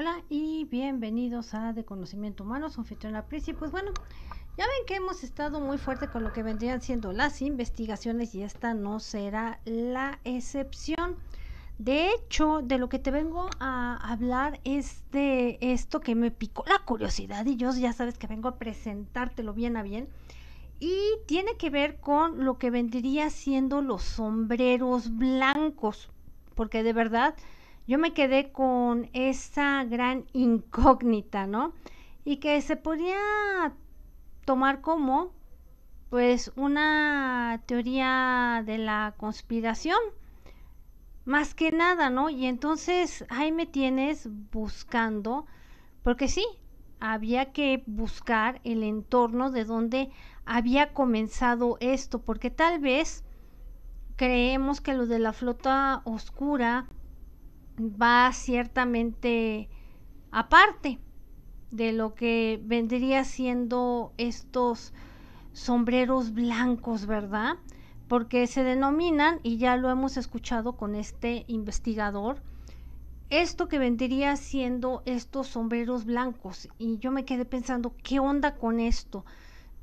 Hola y bienvenidos a De Conocimiento Humano, su Pris. Y Pues bueno, ya ven que hemos estado muy fuerte con lo que vendrían siendo las investigaciones y esta no será la excepción. De hecho, de lo que te vengo a hablar es de esto que me picó la curiosidad y yo ya sabes que vengo a presentártelo bien a bien. Y tiene que ver con lo que vendría siendo los sombreros blancos, porque de verdad yo me quedé con esa gran incógnita, ¿no? Y que se podía tomar como pues una teoría de la conspiración más que nada, ¿no? Y entonces ahí me tienes buscando, porque sí, había que buscar el entorno de donde había comenzado esto, porque tal vez creemos que lo de la flota oscura va ciertamente aparte de lo que vendría siendo estos sombreros blancos, ¿verdad? Porque se denominan, y ya lo hemos escuchado con este investigador, esto que vendría siendo estos sombreros blancos. Y yo me quedé pensando, ¿qué onda con esto?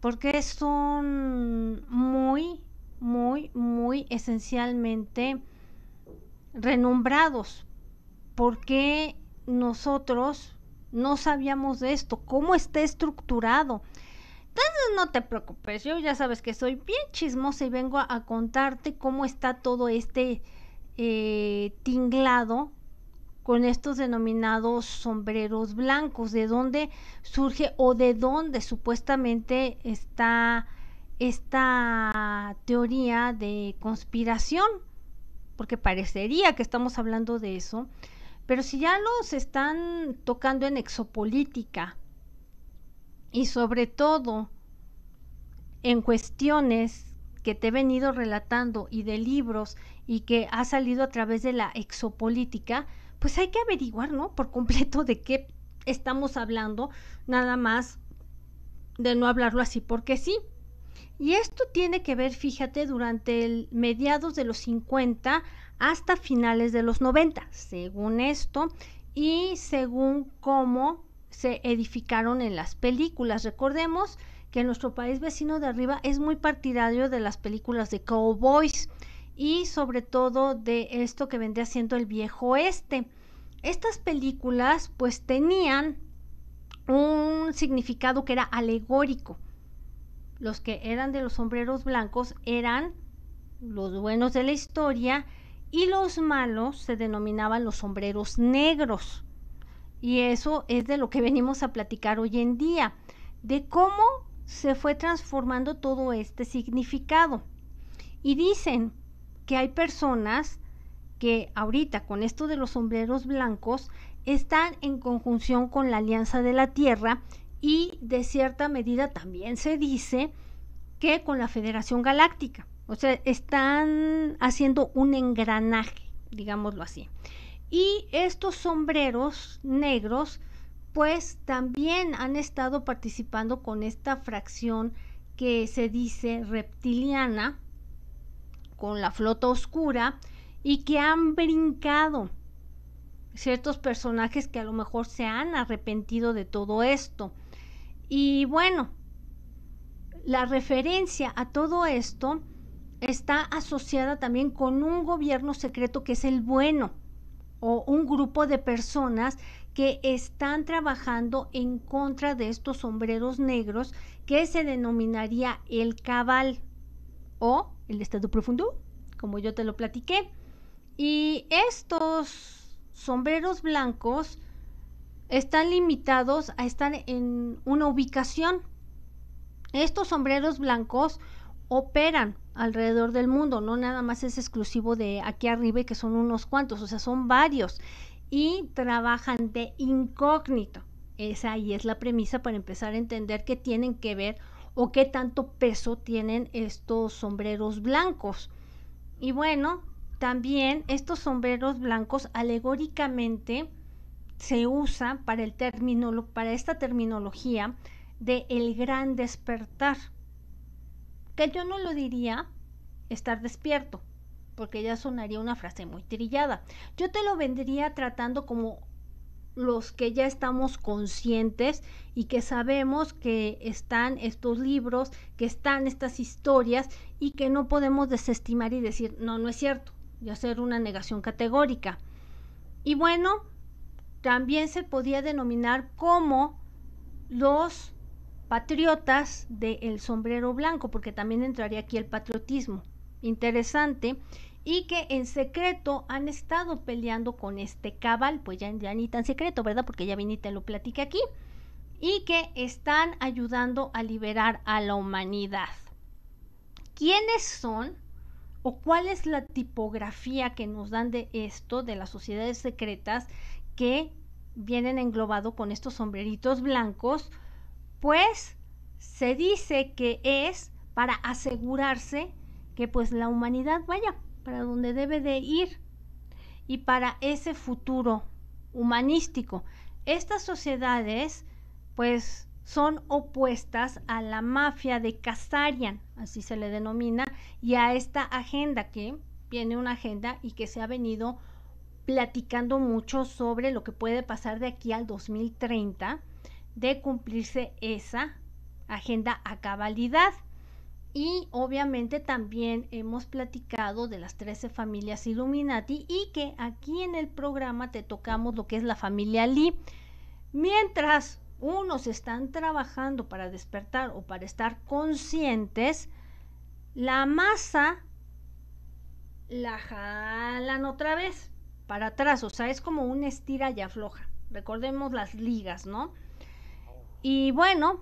Porque son muy, muy, muy esencialmente renombrados ¿por qué nosotros no sabíamos de esto? ¿Cómo está estructurado? Entonces no te preocupes, yo ya sabes que soy bien chismosa y vengo a, contarte cómo está todo este eh, tinglado con estos denominados sombreros blancos, de dónde surge o de dónde supuestamente está esta teoría de conspiración, porque parecería que estamos hablando de eso. Pero si ya los están tocando en exopolítica y sobre todo en cuestiones que te he venido relatando y de libros y que ha salido a través de la exopolítica, pues hay que averiguar, ¿no? Por completo de qué estamos hablando, nada más de no hablarlo así porque sí. Y esto tiene que ver, fíjate, durante el mediados de los 50 hasta finales de los 90, según esto, y según cómo se edificaron en las películas. Recordemos que nuestro país vecino de arriba es muy partidario de las películas de cowboys y sobre todo de esto que vendría siendo el viejo oeste. Estas películas pues tenían un significado que era alegórico los que eran de los sombreros blancos eran los buenos de la historia y los malos se denominaban los sombreros negros. Y eso es de lo que venimos a platicar hoy en día, de cómo se fue transformando todo este significado. Y dicen que hay personas que ahorita con esto de los sombreros blancos están en conjunción con la Alianza de la Tierra y de cierta medida también se dice que con la Federación Galáctica. O sea, están haciendo un engranaje, digámoslo así. Y estos sombreros negros, pues también han estado participando con esta fracción que se dice reptiliana, con la flota oscura, y que han brincado ciertos personajes que a lo mejor se han arrepentido de todo esto. Y bueno, la referencia a todo esto está asociada también con un gobierno secreto que es el bueno o un grupo de personas que están trabajando en contra de estos sombreros negros que se denominaría el cabal o el estado profundo, como yo te lo platiqué. Y estos sombreros blancos están limitados a estar en una ubicación. Estos sombreros blancos operan alrededor del mundo, no nada más es exclusivo de aquí arriba, que son unos cuantos, o sea, son varios, y trabajan de incógnito. Esa ahí es la premisa para empezar a entender qué tienen que ver o qué tanto peso tienen estos sombreros blancos. Y bueno, también estos sombreros blancos alegóricamente se usa para, el término, para esta terminología de el gran despertar. Que yo no lo diría estar despierto, porque ya sonaría una frase muy trillada. Yo te lo vendría tratando como los que ya estamos conscientes y que sabemos que están estos libros, que están estas historias y que no podemos desestimar y decir, no, no es cierto, y hacer una negación categórica. Y bueno, también se podía denominar como los patriotas del sombrero blanco, porque también entraría aquí el patriotismo. Interesante. Y que en secreto han estado peleando con este cabal, pues ya, ni tan secreto, ¿verdad? Porque ya Viníte lo platiqué aquí. Y que están ayudando a liberar a la humanidad. ¿Quiénes son o cuál es la tipografía que nos dan de esto, de las sociedades secretas? que vienen englobado con estos sombreritos blancos, pues se dice que es para asegurarse que pues la humanidad vaya para donde debe de ir y para ese futuro humanístico. Estas sociedades pues son opuestas a la mafia de Casarian, así se le denomina, y a esta agenda que viene una agenda y que se ha venido platicando mucho sobre lo que puede pasar de aquí al 2030 de cumplirse esa agenda a cabalidad. Y obviamente también hemos platicado de las 13 familias Illuminati y que aquí en el programa te tocamos lo que es la familia Lee. Mientras unos están trabajando para despertar o para estar conscientes, la masa la jalan otra vez para atrás, o sea, es como una estira y afloja. Recordemos las ligas, ¿no? Y bueno,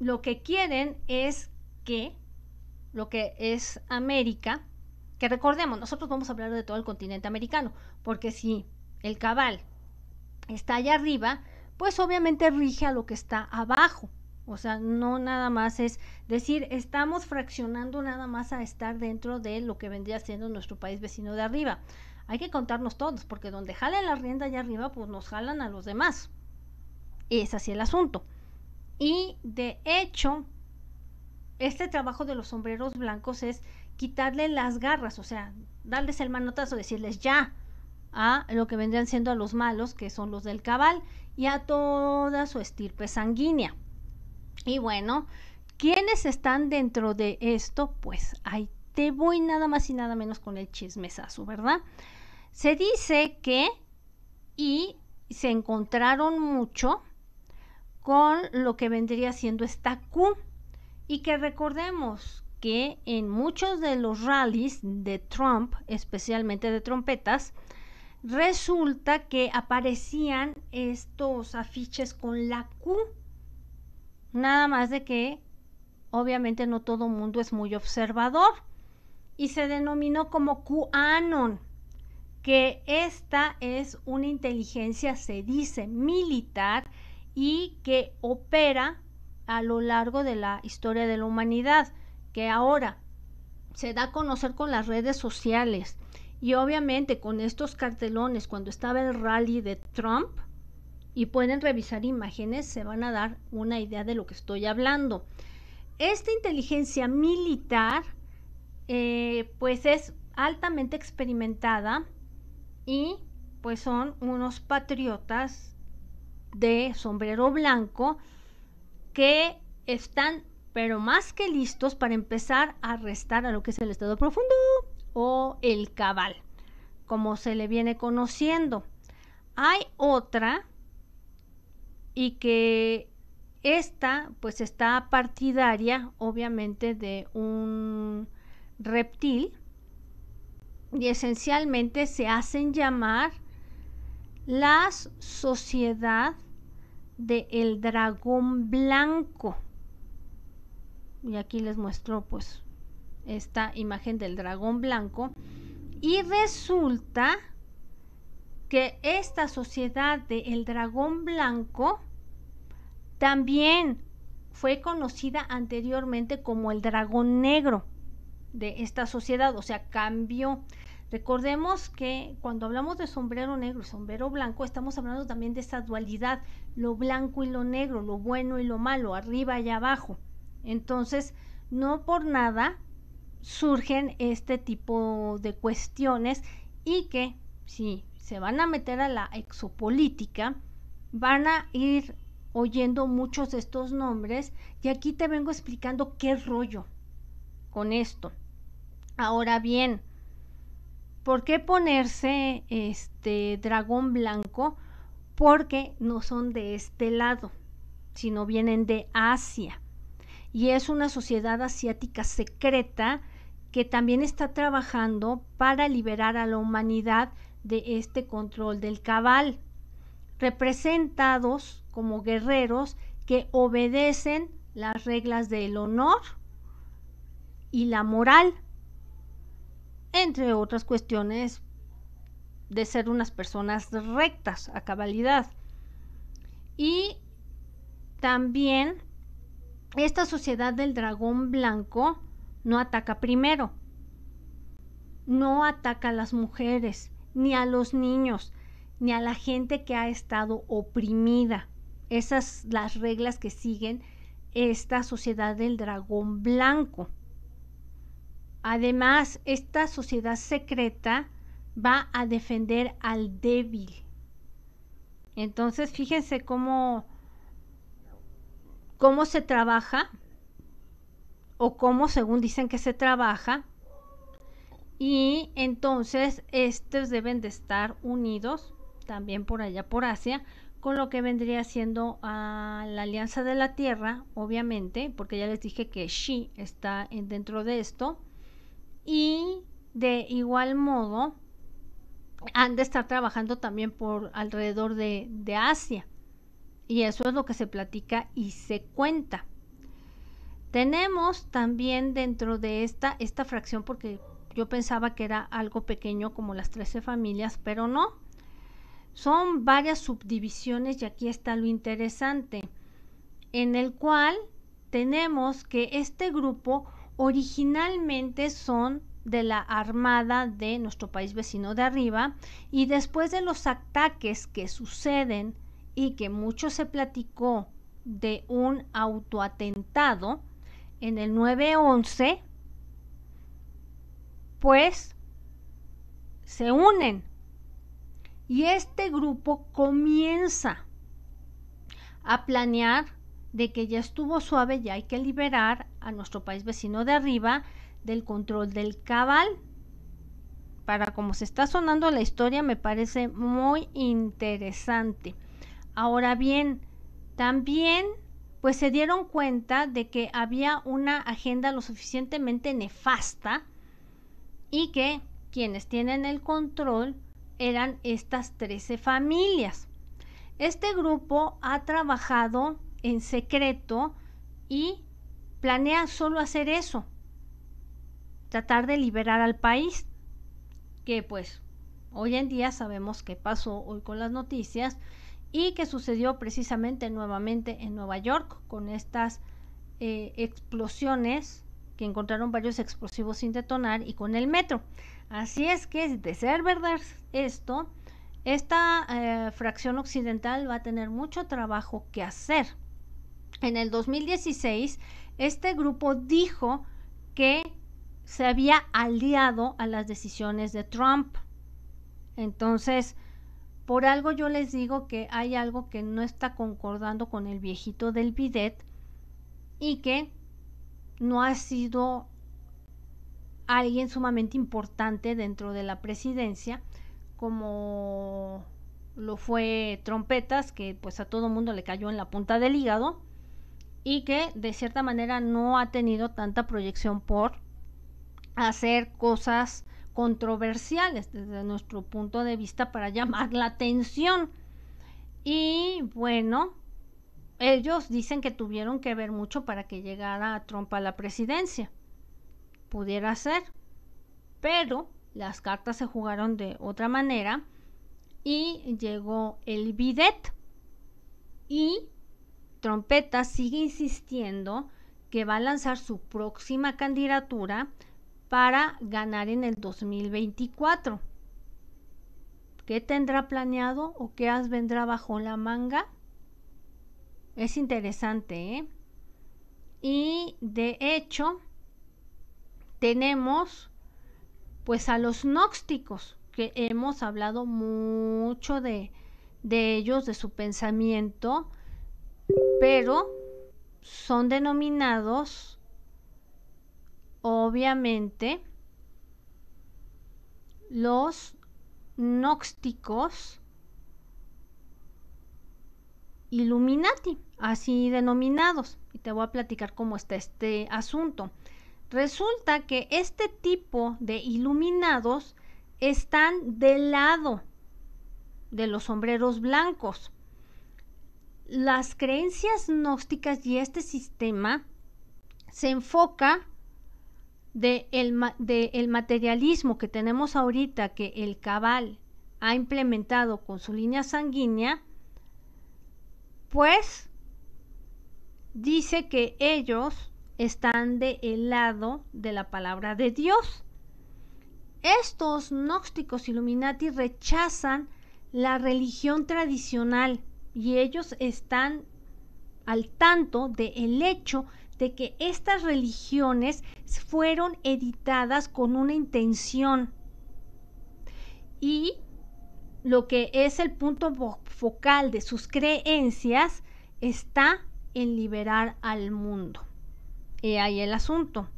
lo que quieren es que lo que es América, que recordemos, nosotros vamos a hablar de todo el continente americano, porque si el cabal está allá arriba, pues obviamente rige a lo que está abajo. O sea, no nada más es decir, estamos fraccionando nada más a estar dentro de lo que vendría siendo nuestro país vecino de arriba hay que contarnos todos, porque donde jalen la rienda allá arriba, pues nos jalan a los demás. Es así el asunto. Y de hecho, este trabajo de los sombreros blancos es quitarle las garras, o sea, darles el manotazo, decirles ya a lo que vendrían siendo a los malos, que son los del cabal, y a toda su estirpe sanguínea. Y bueno, ¿quiénes están dentro de esto? Pues ahí te voy nada más y nada menos con el chismesazo, ¿verdad? Se dice que y se encontraron mucho con lo que vendría siendo esta Q y que recordemos que en muchos de los rallies de Trump, especialmente de trompetas, resulta que aparecían estos afiches con la Q. Nada más de que obviamente no todo mundo es muy observador y se denominó como anon que esta es una inteligencia, se dice, militar y que opera a lo largo de la historia de la humanidad, que ahora se da a conocer con las redes sociales y obviamente con estos cartelones cuando estaba el rally de Trump y pueden revisar imágenes, se van a dar una idea de lo que estoy hablando. Esta inteligencia militar eh, pues es altamente experimentada y pues son unos patriotas de sombrero blanco que están pero más que listos para empezar a restar a lo que es el estado profundo o el cabal, como se le viene conociendo. Hay otra y que esta pues está partidaria obviamente de un reptil y esencialmente se hacen llamar las sociedad del el dragón blanco. Y aquí les muestro pues esta imagen del dragón blanco. Y resulta que esta sociedad del el dragón blanco también fue conocida anteriormente como el dragón negro de esta sociedad, o sea, cambio Recordemos que cuando hablamos de sombrero negro sombrero blanco, estamos hablando también de esa dualidad, lo blanco y lo negro, lo bueno y lo malo, arriba y abajo. Entonces, no por nada surgen este tipo de cuestiones y que si se van a meter a la exopolítica, van a ir oyendo muchos de estos nombres y aquí te vengo explicando qué rollo con esto. Ahora bien, ¿por qué ponerse este dragón blanco? Porque no son de este lado, sino vienen de Asia. Y es una sociedad asiática secreta que también está trabajando para liberar a la humanidad de este control del cabal, representados como guerreros que obedecen las reglas del honor y la moral entre otras cuestiones de ser unas personas rectas a cabalidad. Y también esta sociedad del dragón blanco no ataca primero, no ataca a las mujeres, ni a los niños, ni a la gente que ha estado oprimida. Esas las reglas que siguen esta sociedad del dragón blanco. Además, esta sociedad secreta va a defender al débil. Entonces, fíjense cómo, cómo se trabaja o cómo según dicen que se trabaja. Y entonces estos deben de estar unidos también por allá por Asia con lo que vendría siendo la Alianza de la Tierra, obviamente, porque ya les dije que Shi está dentro de esto y de igual modo han de estar trabajando también por alrededor de, Asia. Y eso es lo que se platica y se cuenta. Tenemos también dentro de esta, esta fracción, porque yo pensaba que era algo pequeño como las 13 familias, pero no. Son varias subdivisiones y aquí está lo interesante, en el cual tenemos que este grupo originalmente son de la armada de nuestro país vecino de arriba y después de los ataques que suceden y que mucho se platicó de un autoatentado en el 911, pues se unen y este grupo comienza a planear de que ya estuvo suave, ya hay que liberar a nuestro país vecino de arriba del control del cabal. Para como se está sonando la historia, me parece muy interesante. Ahora bien, también pues se dieron cuenta de que había una agenda lo suficientemente nefasta y que quienes tienen el control eran estas 13 familias. Este grupo ha trabajado en secreto y planea solo hacer eso, tratar de liberar al país, que pues hoy en día sabemos qué pasó hoy con las noticias y que sucedió precisamente nuevamente en Nueva York con estas eh, explosiones que encontraron varios explosivos sin detonar y con el metro. Así es que de ser verdad esto, esta eh, fracción occidental va a tener mucho trabajo que hacer en el 2016, este grupo dijo que se había aliado a las decisiones de Trump. Entonces, por algo yo les digo que hay algo que no está concordando con el viejito del bidet y que no ha sido alguien sumamente importante dentro de la presidencia como lo fue Trompetas, que pues a todo mundo le cayó en la punta del hígado, y que de cierta manera no ha tenido tanta proyección por hacer cosas controversiales desde nuestro punto de vista para llamar la atención. Y bueno, ellos dicen que tuvieron que ver mucho para que llegara Trump a la presidencia. Pudiera ser, pero las cartas se jugaron de otra manera y llegó el bidet y Trompeta sigue insistiendo que va a lanzar su próxima candidatura para ganar en el 2024. ¿Qué tendrá planeado o qué vendrá bajo la manga? Es interesante, ¿eh? Y de hecho, tenemos pues a los gnósticos, que hemos hablado mucho de ellos, de su pensamiento, pero son denominados obviamente los gnósticos Illuminati, así denominados. Y te voy a platicar cómo está este asunto. Resulta que este tipo de iluminados están del lado de los sombreros blancos las creencias gnósticas y este sistema se enfoca del materialismo que tenemos ahorita, que el cabal ha implementado con su línea sanguínea, pues dice que ellos están de el lado de la palabra de Dios. Estos gnósticos Illuminati rechazan la religión tradicional y ellos están al tanto del hecho de que estas religiones fueron editadas con una intención. Y lo que es el punto focal de sus creencias está en liberar al mundo. Y ahí el asunto.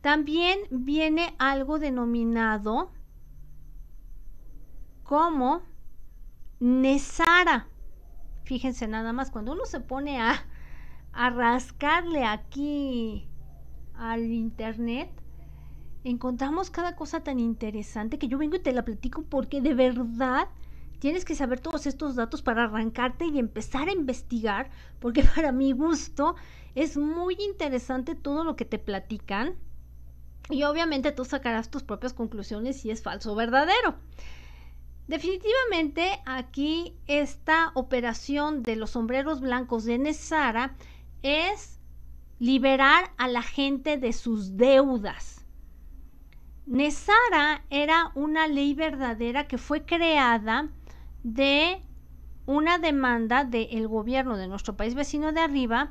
También viene algo denominado como Nesara. Fíjense nada más, cuando uno se pone a, rascarle aquí al internet, encontramos cada cosa tan interesante que yo vengo y te la platico porque de verdad tienes que saber todos estos datos para arrancarte y empezar a investigar, porque para mi gusto es muy interesante todo lo que te platican. Y obviamente tú sacarás tus propias conclusiones si es falso o verdadero. Definitivamente aquí esta operación de los sombreros blancos de Nesara es liberar a la gente de sus deudas. Nesara era una ley verdadera que fue creada de una demanda del gobierno de nuestro país vecino de arriba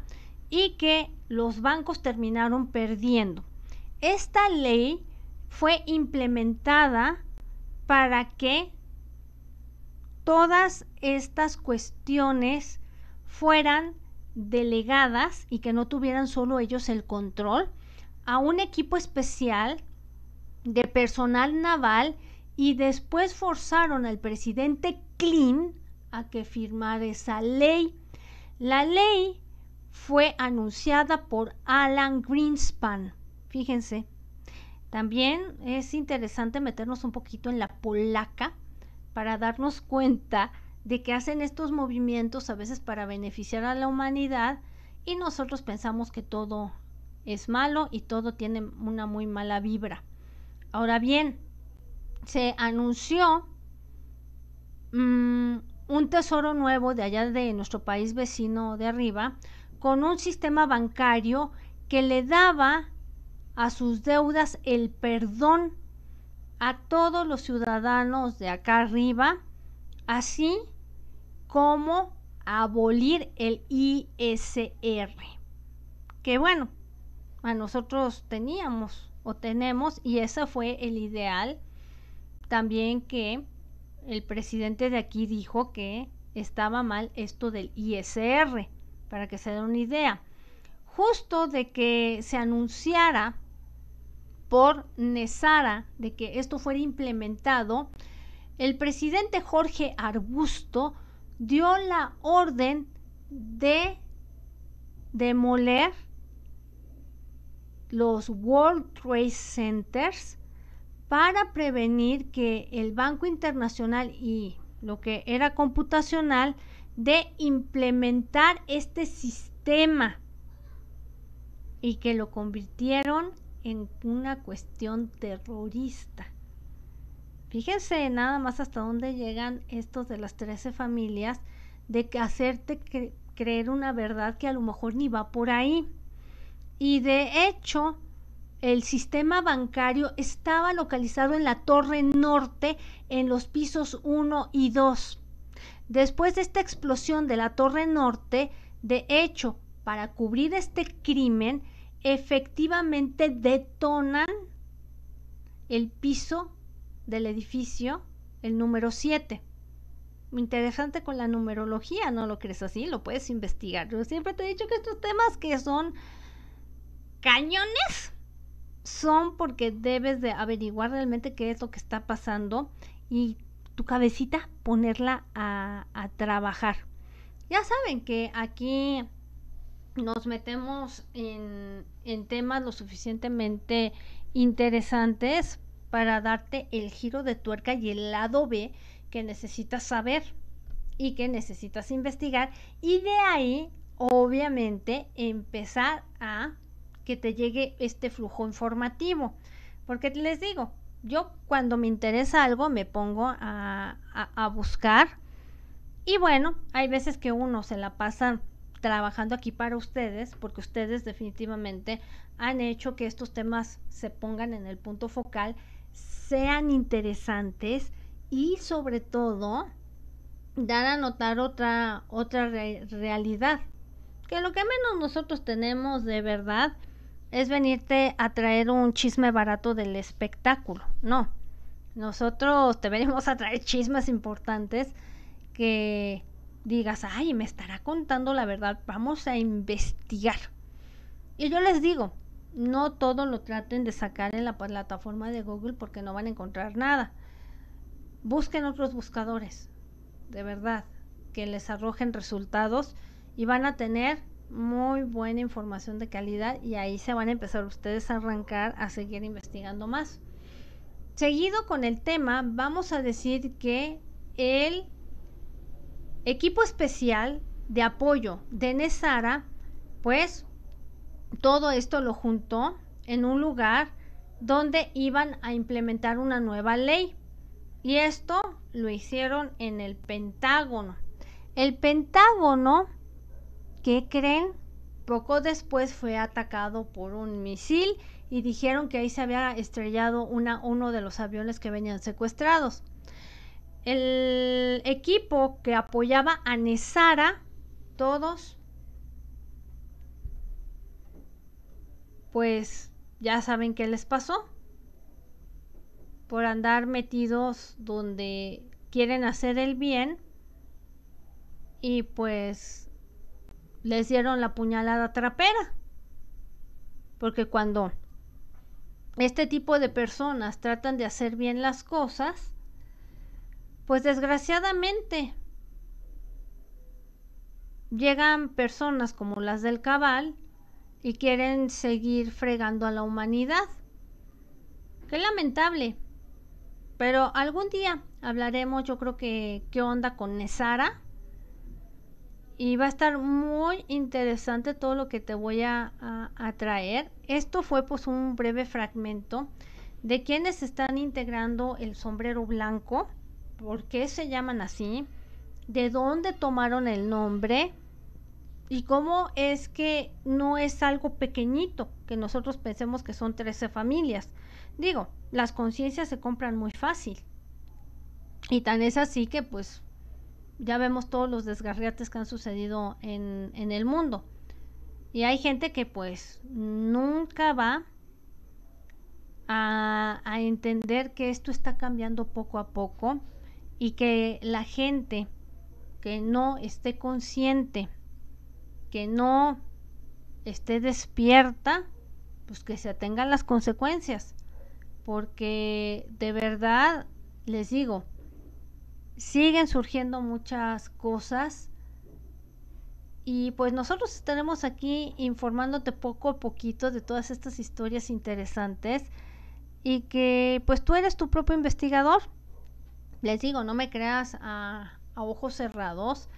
y que los bancos terminaron perdiendo. Esta ley fue implementada para que todas estas cuestiones fueran delegadas y que no tuvieran solo ellos el control a un equipo especial de personal naval y después forzaron al presidente Klein a que firmara esa ley. La ley fue anunciada por Alan Greenspan. Fíjense, también es interesante meternos un poquito en la polaca para darnos cuenta de que hacen estos movimientos a veces para beneficiar a la humanidad y nosotros pensamos que todo es malo y todo tiene una muy mala vibra. Ahora bien, se anunció mm, un tesoro nuevo de allá de nuestro país vecino de arriba con un sistema bancario que le daba a sus deudas el perdón a todos los ciudadanos de acá arriba, así como abolir el ISR. Que bueno, a nosotros teníamos o tenemos, y ese fue el ideal también que el presidente de aquí dijo que estaba mal esto del ISR, para que se den una idea. Justo de que se anunciara por Nesara de que esto fuera implementado, el presidente Jorge Arbusto dio la orden de demoler los World Trade Centers para prevenir que el Banco Internacional y lo que era computacional de implementar este sistema y que lo convirtieron en una cuestión terrorista. Fíjense nada más hasta dónde llegan estos de las 13 familias de hacerte creer una verdad que a lo mejor ni va por ahí. Y de hecho, el sistema bancario estaba localizado en la torre norte, en los pisos 1 y 2. Después de esta explosión de la torre norte, de hecho, para cubrir este crimen, efectivamente detonan el piso del edificio, el número 7. Interesante con la numerología, ¿no lo crees así? Lo puedes investigar. Yo siempre te he dicho que estos temas que son cañones son porque debes de averiguar realmente qué es lo que está pasando y tu cabecita ponerla a, a trabajar. Ya saben que aquí nos metemos en, temas lo suficientemente interesantes para darte el giro de tuerca y el lado B que necesitas saber y que necesitas investigar y de ahí obviamente empezar a que te llegue este flujo informativo. Porque les digo, yo cuando me interesa algo me pongo a, a, a buscar y bueno, hay veces que uno se la pasa trabajando aquí para ustedes, porque ustedes definitivamente han hecho que estos temas se pongan en el punto focal, sean interesantes y sobre todo dar a notar otra, otra realidad. Que lo que menos nosotros tenemos de verdad es venirte a traer un chisme barato del espectáculo. No, nosotros te venimos a traer chismes importantes que digas, ay, me estará contando la verdad, vamos a investigar. Y yo les digo, no todo lo traten de sacar en la plataforma de Google porque no van a encontrar nada. Busquen otros buscadores, de verdad, que les arrojen resultados y van a tener muy buena información de calidad y ahí se van a empezar ustedes a arrancar a seguir investigando más. Seguido con el tema, vamos a decir que el Equipo especial de apoyo de Nesara, pues todo esto lo juntó en un lugar donde iban a implementar una nueva ley. Y esto lo hicieron en el Pentágono. El Pentágono, ¿qué creen? Poco después fue atacado por un misil y dijeron que ahí se había estrellado uno de los aviones que venían secuestrados el equipo que apoyaba a Nesara, todos, pues ya saben qué les pasó por andar metidos donde quieren hacer el bien y pues les dieron la puñalada trapera. Porque cuando este tipo de personas tratan de hacer bien las cosas, pues desgraciadamente llegan personas como las del cabal y quieren seguir fregando a la humanidad. Qué lamentable. Pero algún día hablaremos, yo creo que qué onda con Nesara. Y va a estar muy interesante todo lo que te voy a, a traer. Esto fue pues un breve fragmento de quienes están integrando el sombrero blanco por qué se llaman así, de dónde tomaron el nombre y cómo es que no es algo pequeñito que nosotros pensemos que son 13 familias. Digo, las conciencias se compran muy fácil. Y tan es así que pues ya vemos todos los desgarriates que han sucedido en, el mundo. Y hay gente que pues nunca va a entender que esto está cambiando poco a poco y que la gente que no esté consciente, que no esté despierta, pues que se atengan las consecuencias, porque de verdad les digo, siguen surgiendo muchas cosas y pues nosotros estaremos aquí informándote poco a poquito de todas estas historias interesantes y que pues tú eres tu propio investigador les digo, no me creas a, ojos cerrados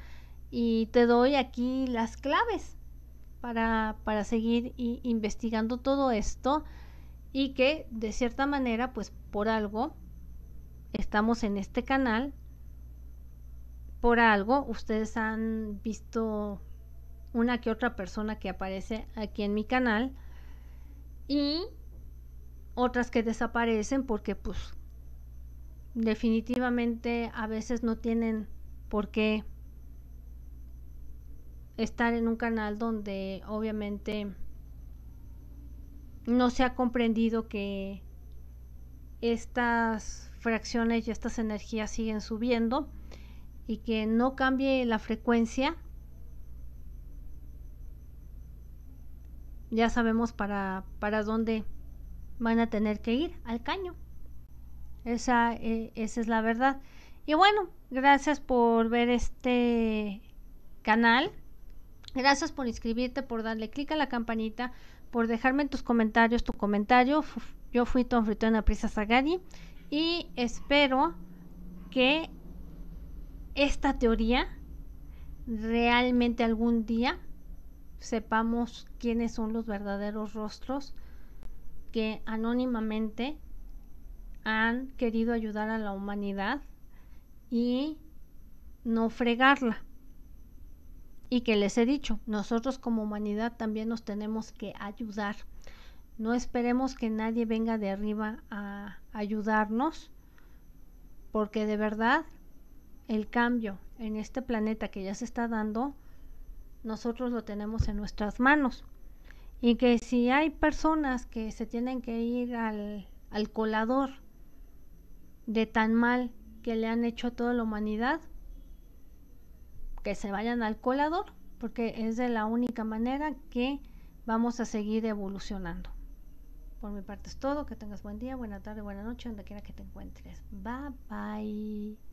y te doy aquí las claves para, para seguir investigando todo esto y que de cierta manera, pues por algo, estamos en este canal, por algo, ustedes han visto una que otra persona que aparece aquí en mi canal y otras que desaparecen porque pues definitivamente a veces no tienen por qué estar en un canal donde obviamente no se ha comprendido que estas fracciones y estas energías siguen subiendo y que no cambie la frecuencia. Ya sabemos para, para dónde van a tener que ir al caño. Esa, eh, esa es la verdad. Y bueno, gracias por ver este canal. Gracias por inscribirte, por darle clic a la campanita, por dejarme en tus comentarios tu comentario. Yo fui Tom la Prisa Sagari y espero que esta teoría realmente algún día sepamos quiénes son los verdaderos rostros que anónimamente han querido ayudar a la humanidad y no fregarla. Y que les he dicho, nosotros como humanidad también nos tenemos que ayudar. No esperemos que nadie venga de arriba a ayudarnos, porque de verdad el cambio en este planeta que ya se está dando, nosotros lo tenemos en nuestras manos. Y que si hay personas que se tienen que ir al, colador de tan mal que le han hecho a toda la humanidad, que se vayan al colador, porque es de la única manera que vamos a seguir evolucionando. Por mi parte es todo, que tengas buen día, buena tarde, buena noche, donde quiera que te encuentres. Bye bye.